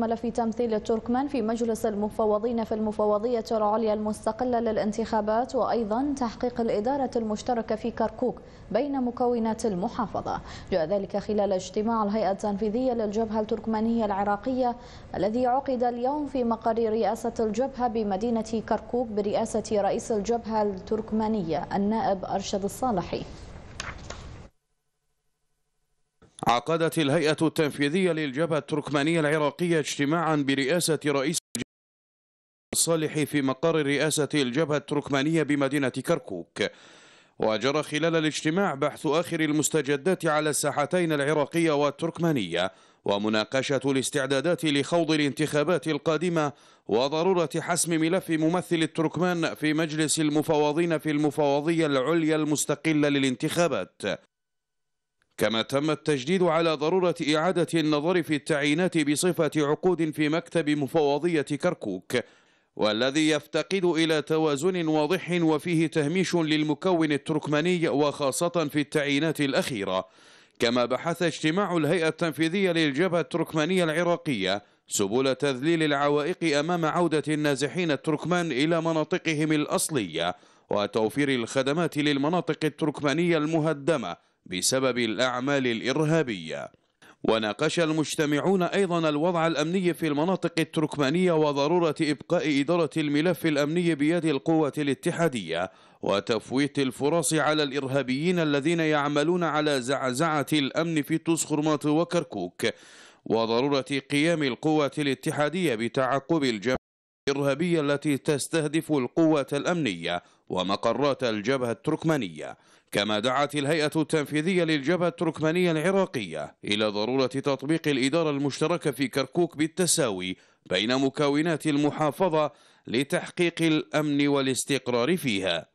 ملف في تمثيل التركمان في مجلس المفوضين في المفوضية العليا المستقلة للانتخابات وأيضا تحقيق الإدارة المشتركة في كركوك بين مكونات المحافظة جاء ذلك خلال اجتماع الهيئة التنفيذية للجبهة التركمانية العراقية الذي عقد اليوم في مقر رئاسة الجبهة بمدينة كركوك برئاسة رئيس الجبهة التركمانية النائب أرشد الصالحي عقدت الهيئة التنفيذية للجبهة التركمانية العراقية اجتماعا برئاسة رئيس الصالح في مقر رئاسة الجبهة التركمانية بمدينة كركوك وجرى خلال الاجتماع بحث آخر المستجدات على الساحتين العراقية والتركمانية ومناقشة الاستعدادات لخوض الانتخابات القادمة وضرورة حسم ملف ممثل التركمان في مجلس المفوضين في المفوضية العليا المستقلة للانتخابات كما تم التجديد على ضرورة إعادة النظر في التعيينات بصفة عقود في مكتب مفوضية كركوك والذي يفتقد إلى توازن واضح وفيه تهميش للمكون التركماني وخاصة في التعيينات الأخيرة كما بحث اجتماع الهيئة التنفيذية للجبهة التركمانية العراقية سبل تذليل العوائق أمام عودة النازحين التركمان إلى مناطقهم الأصلية وتوفير الخدمات للمناطق التركمانية المهدمة بسبب الأعمال الإرهابية وناقش المجتمعون أيضا الوضع الأمني في المناطق التركمانية وضرورة إبقاء إدارة الملف الأمني بيد القوة الاتحادية وتفويت الفرص على الإرهابيين الذين يعملون على زعزعة الأمن في تسخرمات وكركوك وضرورة قيام القوة الاتحادية بتعقب الجمع الإرهابية التي تستهدف القوة الأمنية ومقرات الجبهة التركمانية كما دعت الهيئة التنفيذية للجبهة التركمانية العراقية إلى ضرورة تطبيق الإدارة المشتركة في كركوك بالتساوي بين مكونات المحافظة لتحقيق الأمن والاستقرار فيها